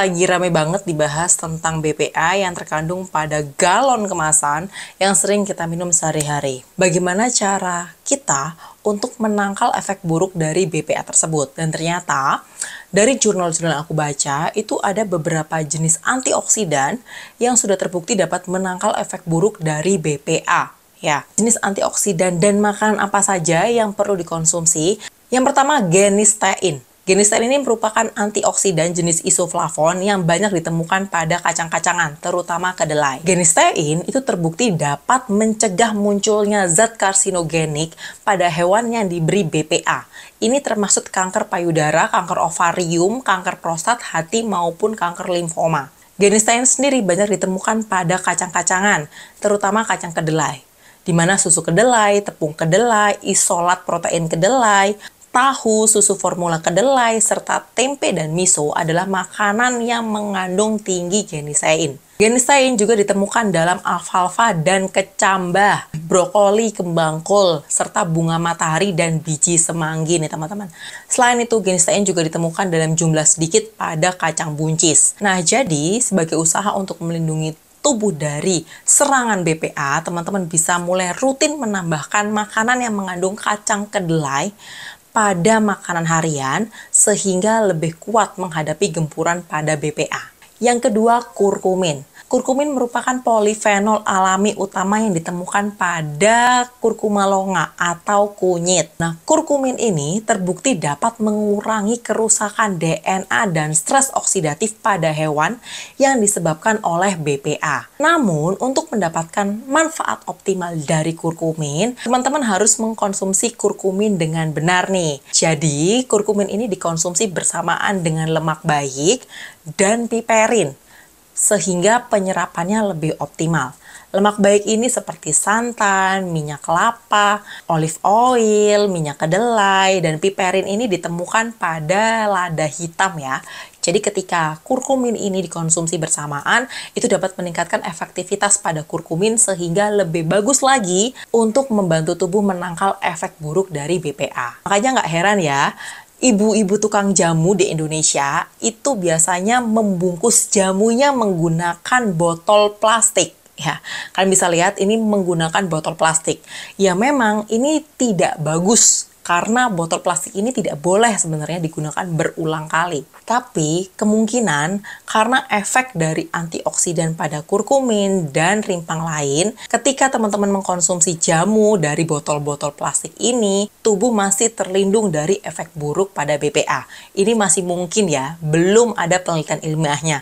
lagi rame banget dibahas tentang BPA yang terkandung pada galon kemasan yang sering kita minum sehari-hari. Bagaimana cara kita untuk menangkal efek buruk dari BPA tersebut? Dan ternyata dari jurnal-jurnal aku baca itu ada beberapa jenis antioksidan yang sudah terbukti dapat menangkal efek buruk dari BPA. Ya, jenis antioksidan dan makanan apa saja yang perlu dikonsumsi? Yang pertama, genistein. Genistein ini merupakan antioksidan jenis isoflavon yang banyak ditemukan pada kacang-kacangan, terutama kedelai. Genistein itu terbukti dapat mencegah munculnya zat karsinogenik pada hewan yang diberi BPA. Ini termasuk kanker payudara, kanker ovarium, kanker prostat, hati, maupun kanker limfoma. Genistein sendiri banyak ditemukan pada kacang-kacangan, terutama kacang kedelai di mana susu kedelai, tepung kedelai, isolat protein kedelai, Tahu, susu formula kedelai, serta tempe dan miso adalah makanan yang mengandung tinggi genisein. Genistein juga ditemukan dalam alfalfa dan kecambah, brokoli, kembang kol, serta bunga matahari dan biji semanggi nih teman-teman. Selain itu, genistein juga ditemukan dalam jumlah sedikit pada kacang buncis. Nah, jadi sebagai usaha untuk melindungi tubuh dari serangan BPA, teman-teman bisa mulai rutin menambahkan makanan yang mengandung kacang kedelai, pada makanan harian sehingga lebih kuat menghadapi gempuran pada BPA. Yang kedua, kurkumin. Kurkumin merupakan polifenol alami utama yang ditemukan pada kurkuma longa atau kunyit. Nah, kurkumin ini terbukti dapat mengurangi kerusakan DNA dan stres oksidatif pada hewan yang disebabkan oleh BPA. Namun, untuk mendapatkan manfaat optimal dari kurkumin, teman-teman harus mengkonsumsi kurkumin dengan benar nih. Jadi, kurkumin ini dikonsumsi bersamaan dengan lemak baik dan piperin sehingga penyerapannya lebih optimal. Lemak baik ini seperti santan, minyak kelapa, olive oil, minyak kedelai, dan piperin ini ditemukan pada lada hitam ya. Jadi ketika kurkumin ini dikonsumsi bersamaan, itu dapat meningkatkan efektivitas pada kurkumin sehingga lebih bagus lagi untuk membantu tubuh menangkal efek buruk dari BPA. Makanya nggak heran ya, ibu-ibu tukang jamu di Indonesia itu biasanya membungkus jamunya menggunakan botol plastik. Ya, kalian bisa lihat ini menggunakan botol plastik. Ya memang ini tidak bagus karena botol plastik ini tidak boleh sebenarnya digunakan berulang kali. Tapi kemungkinan karena efek dari antioksidan pada kurkumin dan rimpang lain, ketika teman-teman mengkonsumsi jamu dari botol-botol plastik ini, tubuh masih terlindung dari efek buruk pada BPA. Ini masih mungkin ya, belum ada penelitian ilmiahnya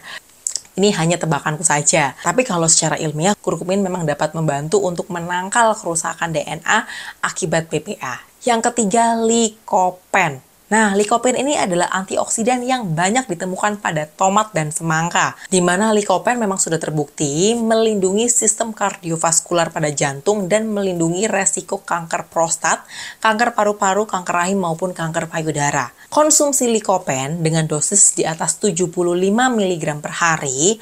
ini hanya tebakanku saja. Tapi kalau secara ilmiah, kurkumin memang dapat membantu untuk menangkal kerusakan DNA akibat BPA. Yang ketiga, likopen. Nah, likopen ini adalah antioksidan yang banyak ditemukan pada tomat dan semangka, di mana likopen memang sudah terbukti melindungi sistem kardiovaskular pada jantung dan melindungi resiko kanker prostat, kanker paru-paru, kanker rahim maupun kanker payudara. Konsumsi likopen dengan dosis di atas 75 mg per hari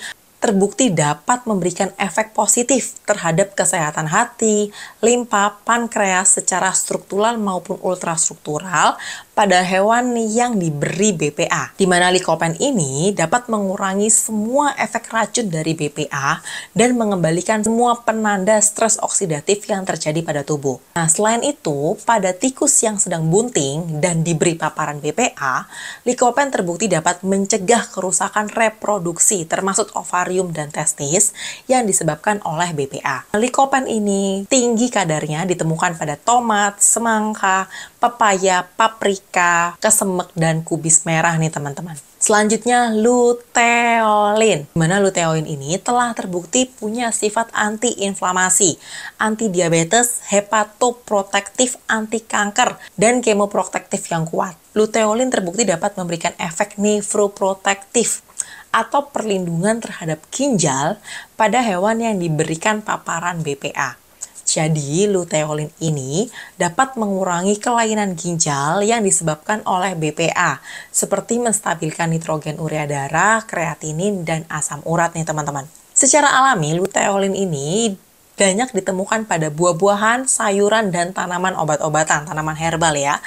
terbukti dapat memberikan efek positif terhadap kesehatan hati, limpa, pankreas secara struktural maupun ultrastruktural pada hewan yang diberi BPA, di mana likopen ini dapat mengurangi semua efek racun dari BPA dan mengembalikan semua penanda stres oksidatif yang terjadi pada tubuh. Nah, selain itu, pada tikus yang sedang bunting dan diberi paparan BPA, likopen terbukti dapat mencegah kerusakan reproduksi termasuk ovarium dan testis yang disebabkan oleh BPA. Nah, likopen ini tinggi kadarnya ditemukan pada tomat, semangka, pepaya, paprika, K, kesemek, dan kubis merah nih teman-teman. Selanjutnya luteolin. mana luteolin ini telah terbukti punya sifat antiinflamasi, anti diabetes, hepatoprotektif, anti kanker, dan kemoprotektif yang kuat. Luteolin terbukti dapat memberikan efek nefroprotektif atau perlindungan terhadap ginjal pada hewan yang diberikan paparan BPA. Jadi, luteolin ini dapat mengurangi kelainan ginjal yang disebabkan oleh BPA, seperti menstabilkan nitrogen urea darah, kreatinin, dan asam urat nih teman-teman. Secara alami, luteolin ini banyak ditemukan pada buah-buahan, sayuran, dan tanaman obat-obatan, tanaman herbal ya.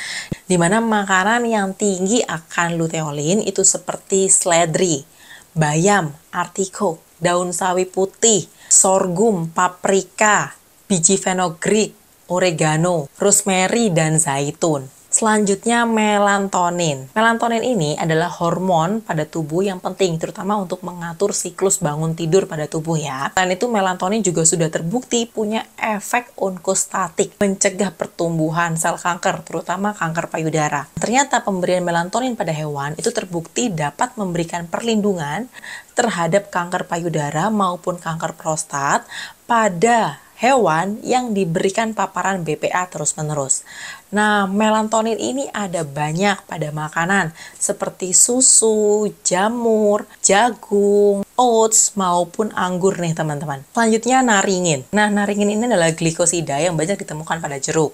Di mana makanan yang tinggi akan luteolin itu seperti seledri, bayam, artichok, daun sawi putih, sorghum, paprika, biji fenogreek, oregano, rosemary, dan zaitun. Selanjutnya melantonin. Melantonin ini adalah hormon pada tubuh yang penting terutama untuk mengatur siklus bangun tidur pada tubuh ya. Dan itu melantonin juga sudah terbukti punya efek onkostatik, mencegah pertumbuhan sel kanker terutama kanker payudara. Ternyata pemberian melantonin pada hewan itu terbukti dapat memberikan perlindungan terhadap kanker payudara maupun kanker prostat pada hewan yang diberikan paparan BPA terus-menerus. Nah, melatonin ini ada banyak pada makanan seperti susu, jamur, jagung, oats maupun anggur nih teman-teman. Selanjutnya naringin. Nah, naringin ini adalah glikosida yang banyak ditemukan pada jeruk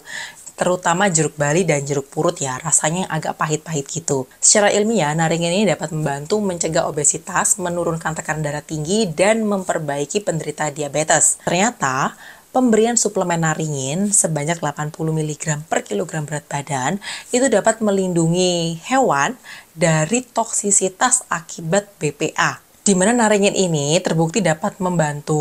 terutama jeruk bali dan jeruk purut ya, rasanya yang agak pahit-pahit gitu. Secara ilmiah, naringin ini dapat membantu mencegah obesitas, menurunkan tekanan darah tinggi, dan memperbaiki penderita diabetes. Ternyata, Pemberian suplemen naringin sebanyak 80 mg per kilogram berat badan itu dapat melindungi hewan dari toksisitas akibat BPA di mana naringin ini terbukti dapat membantu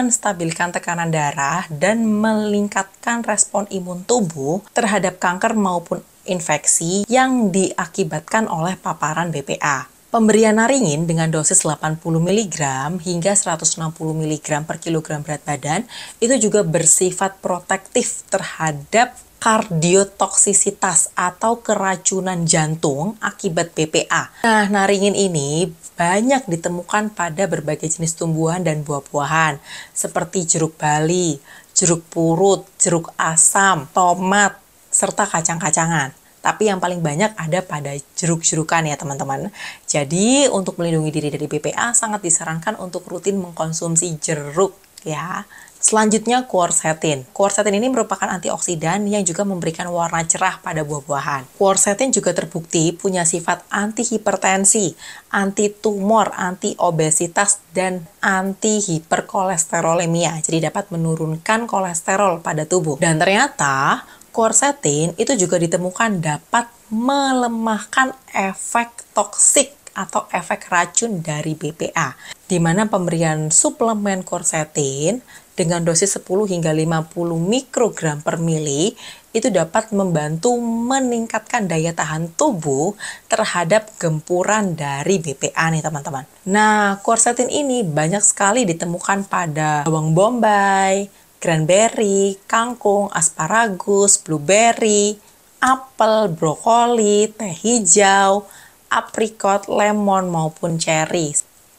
menstabilkan tekanan darah dan meningkatkan respon imun tubuh terhadap kanker maupun infeksi yang diakibatkan oleh paparan BPA. Pemberian naringin dengan dosis 80 mg hingga 160 mg per kilogram berat badan itu juga bersifat protektif terhadap kardiotoksisitas atau keracunan jantung akibat BPA. Nah, naringin ini banyak ditemukan pada berbagai jenis tumbuhan dan buah-buahan seperti jeruk bali, jeruk purut, jeruk asam, tomat, serta kacang-kacangan tapi yang paling banyak ada pada jeruk-jerukan ya teman-teman. Jadi untuk melindungi diri dari BPA sangat disarankan untuk rutin mengkonsumsi jeruk ya. Selanjutnya quercetin. Quercetin ini merupakan antioksidan yang juga memberikan warna cerah pada buah-buahan. Quercetin juga terbukti punya sifat antihipertensi, anti tumor, anti obesitas dan anti hiperkolesterolemia. Jadi dapat menurunkan kolesterol pada tubuh. Dan ternyata Quercetin itu juga ditemukan dapat melemahkan efek toksik atau efek racun dari BPA, di mana pemberian suplemen quercetin dengan dosis 10 hingga 50 mikrogram per mili itu dapat membantu meningkatkan daya tahan tubuh terhadap gempuran dari BPA nih teman-teman. Nah, quercetin ini banyak sekali ditemukan pada bawang bombay, cranberry, kangkung, asparagus, blueberry, apel, brokoli, teh hijau, apricot, lemon, maupun cherry.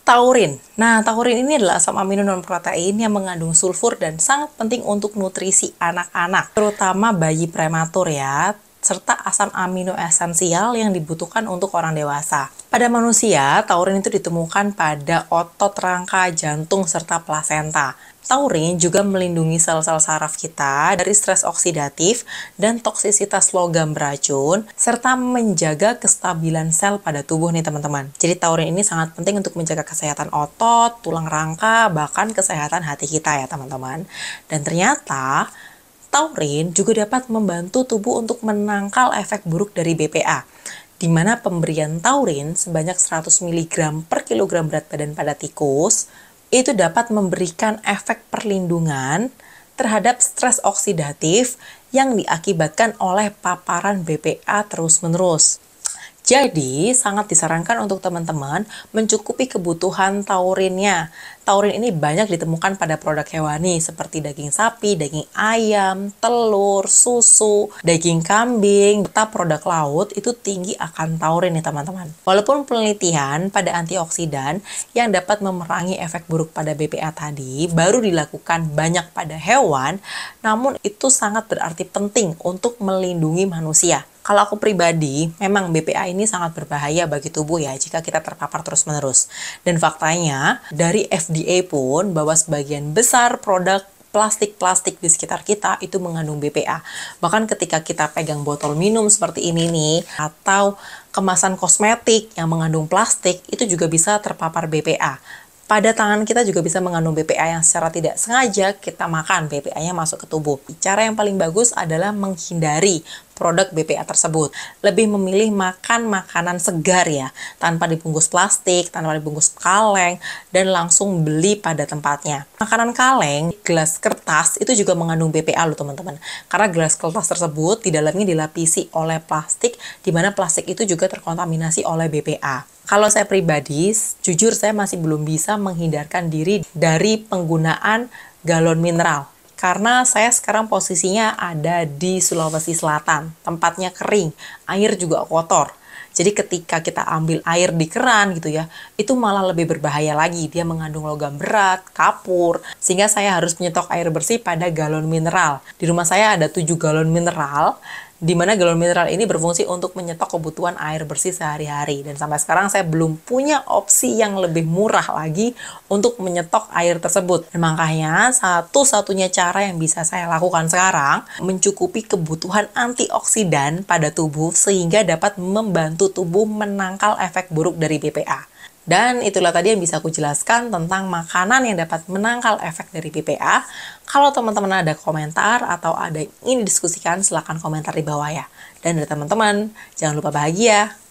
Taurin. Nah, taurin ini adalah asam amino non protein yang mengandung sulfur dan sangat penting untuk nutrisi anak-anak, terutama bayi prematur ya serta asam amino esensial yang dibutuhkan untuk orang dewasa. Pada manusia, taurin itu ditemukan pada otot rangka jantung serta plasenta. Taurin juga melindungi sel-sel saraf kita dari stres oksidatif dan toksisitas logam beracun, serta menjaga kestabilan sel pada tubuh nih teman-teman. Jadi taurin ini sangat penting untuk menjaga kesehatan otot, tulang rangka, bahkan kesehatan hati kita ya teman-teman. Dan ternyata Taurin juga dapat membantu tubuh untuk menangkal efek buruk dari BPA, di mana pemberian taurin sebanyak 100 mg per kilogram berat badan pada tikus itu dapat memberikan efek perlindungan terhadap stres oksidatif yang diakibatkan oleh paparan BPA terus-menerus. Jadi, sangat disarankan untuk teman-teman mencukupi kebutuhan taurinnya. Taurin ini banyak ditemukan pada produk hewani seperti daging sapi, daging ayam, telur, susu, daging kambing, serta produk laut itu tinggi akan taurin nih teman-teman. Walaupun penelitian pada antioksidan yang dapat memerangi efek buruk pada BPA tadi baru dilakukan banyak pada hewan, namun itu sangat berarti penting untuk melindungi manusia. Kalau aku pribadi, memang BPA ini sangat berbahaya bagi tubuh ya jika kita terpapar terus-menerus. Dan faktanya, dari FDA pun bahwa sebagian besar produk plastik-plastik di sekitar kita itu mengandung BPA. Bahkan ketika kita pegang botol minum seperti ini nih, atau kemasan kosmetik yang mengandung plastik, itu juga bisa terpapar BPA. Pada tangan kita juga bisa mengandung BPA yang secara tidak sengaja kita makan, BPA-nya masuk ke tubuh. Cara yang paling bagus adalah menghindari produk BPA tersebut. Lebih memilih makan makanan segar ya, tanpa dibungkus plastik, tanpa dibungkus kaleng, dan langsung beli pada tempatnya. Makanan kaleng, gelas kertas itu juga mengandung BPA loh teman-teman. Karena gelas kertas tersebut di dalamnya dilapisi oleh plastik, di mana plastik itu juga terkontaminasi oleh BPA kalau saya pribadi, jujur saya masih belum bisa menghindarkan diri dari penggunaan galon mineral karena saya sekarang posisinya ada di Sulawesi Selatan, tempatnya kering, air juga kotor. Jadi ketika kita ambil air di keran gitu ya, itu malah lebih berbahaya lagi. Dia mengandung logam berat, kapur, sehingga saya harus menyetok air bersih pada galon mineral. Di rumah saya ada 7 galon mineral di mana galon mineral ini berfungsi untuk menyetok kebutuhan air bersih sehari-hari. Dan sampai sekarang saya belum punya opsi yang lebih murah lagi untuk menyetok air tersebut. Dan makanya satu-satunya cara yang bisa saya lakukan sekarang mencukupi kebutuhan antioksidan pada tubuh sehingga dapat membantu tubuh menangkal efek buruk dari BPA. Dan itulah tadi yang bisa aku jelaskan tentang makanan yang dapat menangkal efek dari PPA. Kalau teman-teman ada komentar atau ada yang ingin didiskusikan, silahkan komentar di bawah ya. Dan dari teman-teman, jangan lupa bahagia.